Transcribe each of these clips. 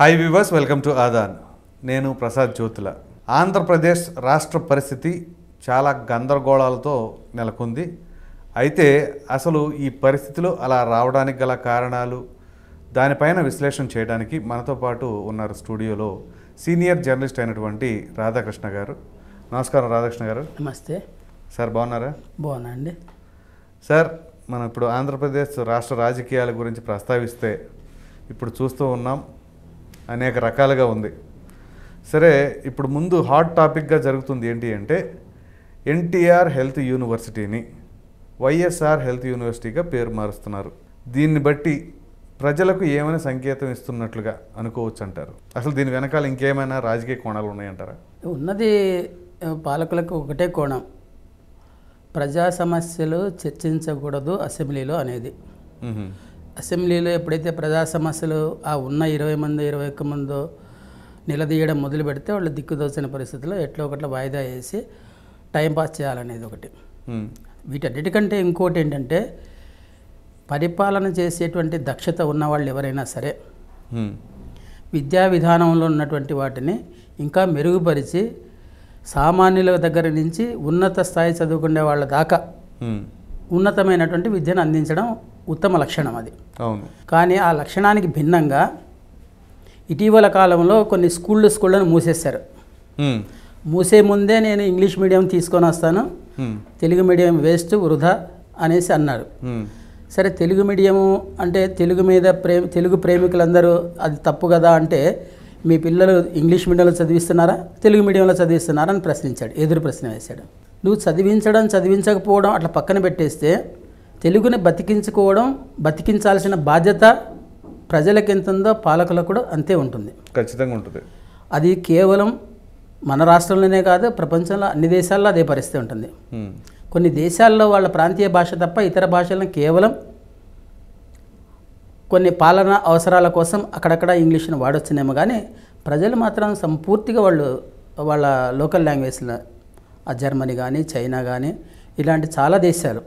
high viewers welcome to ఆదాన్ నేను ప్రసాద్ జ్యోతుల ఆంధ్రప్రదేశ్ రాష్ట్ర పరిస్థితి చాలా గందరగోళాలతో నెలకొంది అయితే అసలు ఈ పరిస్థితిలో అలా రావడానికి గల కారణాలు దానిపైన విశ్లేషణ చేయడానికి మనతో పాటు ఉన్నారు స్టూడియోలో సీనియర్ జర్నలిస్ట్ అయినటువంటి రాధాకృష్ణ గారు నమస్కారం రాధాకృష్ణ గారు నమస్తే సార్ బాగున్నారా బాగున్నా అండి సార్ మనం ఇప్పుడు ఆంధ్రప్రదేశ్ రాష్ట్ర రాజకీయాల గురించి ప్రస్తావిస్తే ఇప్పుడు చూస్తూ ఉన్నాం అనేక రకాలుగా ఉంది సరే ఇప్పుడు ముందు హాట్ టాపిక్గా జరుగుతుంది ఏంటి అంటే ఎన్టీఆర్ హెల్త్ యూనివర్సిటీని వైఎస్ఆర్ హెల్త్ యూనివర్సిటీగా పేరు మారుస్తున్నారు దీన్ని బట్టి ప్రజలకు ఏమైనా సంకేతం ఇస్తున్నట్లుగా అనుకోవచ్చు అంటారు అసలు దీని వెనకాల ఇంకేమైనా రాజకీయ కోణాలు ఉన్నాయంటారా ఉన్నది పాలకులకు ఒకటే కోణం ప్రజా సమస్యలు చర్చించకూడదు అసెంబ్లీలో అనేది అసెంబ్లీలో ఎప్పుడైతే ప్రజా సమస్యలు ఆ ఉన్న ఇరవై మంది ఇరవై ఒక్క మందో నిలదీయడం మొదలు పెడితే వాళ్ళు దిక్కుదోచిన పరిస్థితుల్లో ఎట్లా ఒకట్లా వాయిదా వేసి టైంపాస్ చేయాలనేది ఒకటి వీటన్నిటికంటే ఇంకోటి ఏంటంటే పరిపాలన చేసేటువంటి దక్షత ఉన్నవాళ్ళు ఎవరైనా సరే విద్యా విధానంలో ఉన్నటువంటి వాటిని ఇంకా మెరుగుపరిచి సామాన్యుల దగ్గర నుంచి ఉన్నత స్థాయి చదువుకునే వాళ్ళ దాకా ఉన్నతమైనటువంటి విద్యను అందించడం ఉత్తమ లక్షణం అది అవును కానీ ఆ లక్షణానికి భిన్నంగా ఇటీవల కాలంలో కొన్ని స్కూళ్ళు స్కూళ్ళను మూసేశారు మూసే ముందే నేను ఇంగ్లీష్ మీడియం తీసుకొని వస్తాను తెలుగు మీడియం వేస్ట్ వృధా అనేసి అన్నారు సరే తెలుగు మీడియము అంటే తెలుగు మీద ప్రేమ తెలుగు ప్రేమికులందరూ అది తప్పు కదా అంటే మీ పిల్లలు ఇంగ్లీష్ మీడియంలో చదివిస్తున్నారా తెలుగు మీడియంలో చదివిస్తున్నారా అని ప్రశ్నించాడు ఎదురు ప్రశ్న వేశాడు నువ్వు చదివించడం చదివించకపోవడం అట్లా పక్కన పెట్టేస్తే తెలుగుని బతికించుకోవడం బతికించాల్సిన బాధ్యత ప్రజలకు ఎంత ఉందో పాలకులకు కూడా అంతే ఉంటుంది ఖచ్చితంగా ఉంటుంది అది కేవలం మన రాష్ట్రంలోనే కాదు ప్రపంచంలో అన్ని దేశాల్లో అదే పరిస్థితి ఉంటుంది కొన్ని దేశాల్లో వాళ్ళ ప్రాంతీయ భాష తప్ప ఇతర భాషలను కేవలం కొన్ని పాలన అవసరాల కోసం అక్కడక్కడ ఇంగ్లీష్ని వాడొచ్చునేమో కానీ ప్రజలు మాత్రం సంపూర్తిగా వాళ్ళు వాళ్ళ లోకల్ లాంగ్వేజ్లో జర్మనీ కానీ చైనా కానీ ఇలాంటి చాలా దేశాలు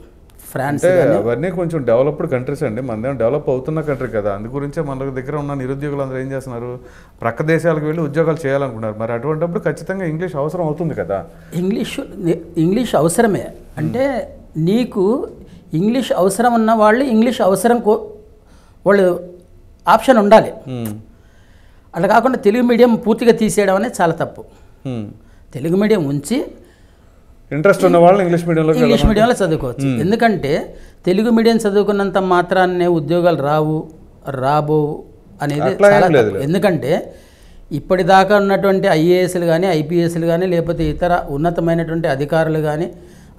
ఫ్రాన్స్ అవన్నీ కొంచెం డెవలప్డ్ కంట్రీస్ అండి మనదేమో డెవలప్ అవుతున్న కంట్రీ కదా అందు గురించే మన దగ్గర ఉన్న నిరుద్యోగులు అందరూ ఏం చేస్తున్నారు ప్రక్క దేశాలకు వెళ్ళి ఉద్యోగాలు చేయాలనుకున్నారు మరి అటువంటిప్పుడు ఖచ్చితంగా ఇంగ్లీష్ అవసరం అవుతుంది కదా ఇంగ్లీష్ ఇంగ్లీష్ అవసరమే అంటే నీకు ఇంగ్లీష్ అవసరం ఉన్న వాళ్ళు ఇంగ్లీష్ అవసరం కో వాళ్ళు ఆప్షన్ ఉండాలి అలా కాకుండా తెలుగు మీడియం పూర్తిగా తీసేయడం అనేది చాలా తప్పు తెలుగు మీడియం ఉంచి ఇంట్రెస్ట్ ఉన్న వాళ్ళు ఇంగ్లీష్ మీడియంలో ఇంగ్లీష్ మీడియంలో చదువుకోవచ్చు ఎందుకంటే తెలుగు మీడియం చదువుకున్నంత మాత్రాన్నే ఉద్యోగాలు రావు రాబో అనేది చాలా ఎందుకంటే ఇప్పటిదాకా ఉన్నటువంటి ఐఏఎస్లు కానీ ఐపీఎస్లు కానీ లేకపోతే ఇతర ఉన్నతమైనటువంటి అధికారులు కానీ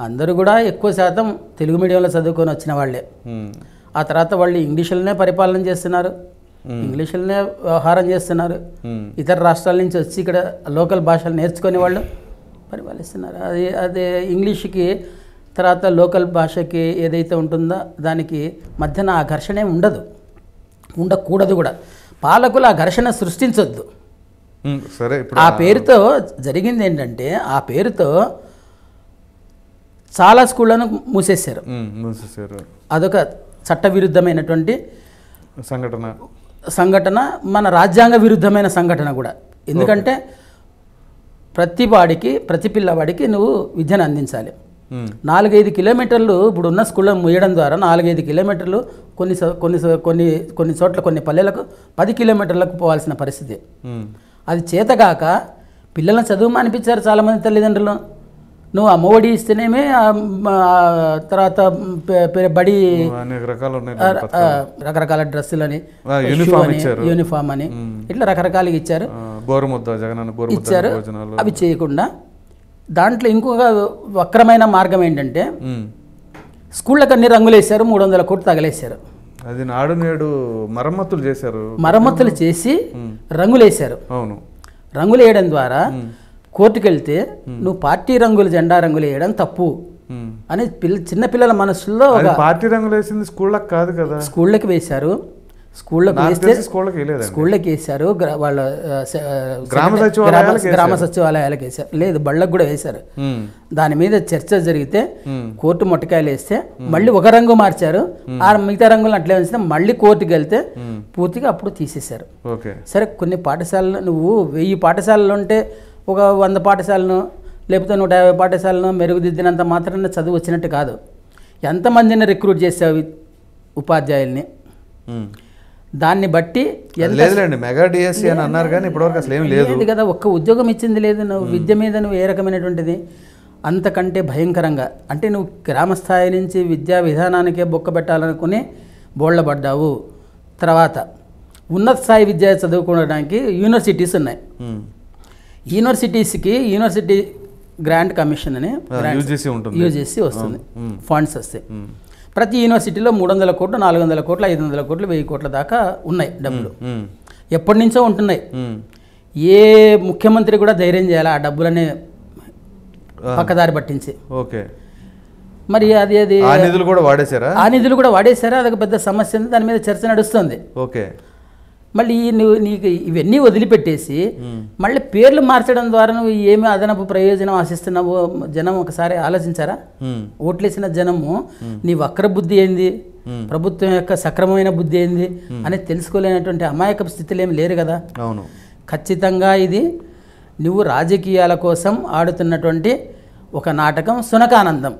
అందరూ కూడా ఎక్కువ శాతం తెలుగు మీడియంలో చదువుకొని వచ్చిన వాళ్ళే ఆ తర్వాత వాళ్ళు ఇంగ్లీషులనే పరిపాలన చేస్తున్నారు ఇంగ్లీషులనే వ్యవహారం చేస్తున్నారు ఇతర రాష్ట్రాల నుంచి వచ్చి ఇక్కడ లోకల్ భాషలు నేర్చుకునే వాళ్ళు పరిపాలిస్తున్నారు అది అదే ఇంగ్లీష్కి తర్వాత లోకల్ భాషకి ఏదైతే ఉంటుందో దానికి మధ్యన ఆ ఘర్షణ ఉండదు ఉండకూడదు కూడా పాలకులు ఆ ఘర్షణ సృష్టించొద్దు సరే ఆ పేరుతో జరిగింది ఏంటంటే ఆ పేరుతో చాలా స్కూళ్ళను మూసేశారు మూసేశారు అదొక చట్టవిరుద్ధమైనటువంటి సంఘటన సంఘటన మన రాజ్యాంగ విరుద్ధమైన సంఘటన కూడా ఎందుకంటే ప్రతి వాడికి ప్రతి పిల్లవాడికి నువ్వు విద్యను అందించాలి నాలుగైదు కిలోమీటర్లు ఇప్పుడు ఉన్న స్కూల్లో ముయ్యడం ద్వారా నాలుగైదు కిలోమీటర్లు కొన్ని కొన్ని కొన్ని కొన్ని చోట్ల కొన్ని పల్లెలకు పది కిలోమీటర్లకు పోవాల్సిన పరిస్థితి అది చేతగాక పిల్లలను చదువు అనిపించారు చాలామంది తల్లిదండ్రులు నువ్వు ఆ మోడీ ఇస్తేనేమే తర్వాత బడి రకరకాల డ్రెస్సులు అని యూనిఫామ్ అని ఇట్లా రకరకాలుగా ఇచ్చారు ఇచ్చారు అవి చేయకుండా దాంట్లో ఇంకొక వక్రమైన మార్గం ఏంటంటే స్కూళ్ళకి అన్ని రంగులు వేసారు మూడు వందల కోట్లు తగలేశారు అది నాడు నేడు మరమ్మతులు చేశారు మరమ్మతులు చేసి రంగులేశారు అవును రంగులు వేయడం ద్వారా కోర్టుకు వెళ్తే నువ్వు పార్టీ రంగులు జెండా రంగులు వేయడం తప్పు అని పిల్ల చిన్నపిల్లల మనసులో పార్టీ రంగులు వేసింది స్కూళ్ళకి కాదు కదా స్కూళ్ళకి వేశారు స్కూళ్ళకి వేస్తే స్కూళ్ళకి వేశారు వాళ్ళ గ్రామ గ్రామ సచివాలయాలకు వేశారు లేదు బళ్ళకు కూడా వేశారు దాని మీద చర్చ జరిగితే కోర్టు మొట్టకాయలు వేస్తే మళ్ళీ ఒక రంగు మార్చారు ఆ మిగతా రంగులు అట్లే వేస్తే మళ్ళీ కోర్టుకి వెళ్తే పూర్తిగా అప్పుడు తీసేశారు సరే కొన్ని పాఠశాలలు నువ్వు వెయ్యి పాఠశాలలు ఉంటే ఒక వంద పాఠశాలను లేకపోతే నూట యాభై పాఠశాలను మెరుగుదిద్దినంత మాత్రాన చదువు వచ్చినట్టు కాదు ఎంతమందిని రిక్రూట్ చేసావు ఉపాధ్యాయుల్ని దాన్ని బట్టి లేదులేండి మెగా డిఎస్సి అని అన్నారు కానీ ఇప్పటివరకు అసలు ఏం లేదు కదా ఒక్క ఉద్యోగం ఇచ్చింది లేదు నువ్వు విద్య మీద నువ్వు ఏ రకమైనటువంటిది అంతకంటే భయంకరంగా అంటే నువ్వు గ్రామ స్థాయి నుంచి విద్యా విధానానికే బొక్క పెట్టాలనుకుని బోళ్ళబడ్డావు తర్వాత ఉన్నత స్థాయి విద్య చదువుకోవడానికి యూనివర్సిటీస్ ఉన్నాయి యూనివర్సిటీస్కి యూనివర్సిటీ గ్రాంట్ కమిషన్ అని చేసి వస్తుంది ఫండ్స్ వస్తాయి ప్రతి యూనివర్సిటీలో మూడు వందల కోట్లు నాలుగు వందల కోట్లు ఐదు వందల కోట్లు వెయ్యి కోట్ల దాకా ఉన్నాయి డబ్బులు ఎప్పటి నుంచో ఉంటున్నాయి ఏ ముఖ్యమంత్రి కూడా ధైర్యం చేయాలి ఆ డబ్బులనే పక్కదారి పట్టించి ఓకే మరి అది అది ఆ నిధులు కూడా వాడేశారా ఆ నిధులు కూడా వాడేశారా అదొక పెద్ద సమస్య దాని మీద చర్చ నడుస్తుంది ఓకే మళ్ళీ నువ్వు నీకు ఇవన్నీ వదిలిపెట్టేసి మళ్ళీ పేర్లు మార్చడం ద్వారా నువ్వు ఏమి అదనపు ప్రయోజనం ఆశిస్తున్నావు జనం ఒకసారి ఆలోచించారా ఓట్లేసిన జనము నీ వక్ర బుద్ధి ఏంది ప్రభుత్వం యొక్క సక్రమమైన బుద్ధి ఏంది అనేది తెలుసుకోలేనటువంటి అమాయక స్థితిలో ఏమి లేరు కదా అవును ఖచ్చితంగా ఇది నువ్వు రాజకీయాల కోసం ఆడుతున్నటువంటి ఒక నాటకం సునకానందం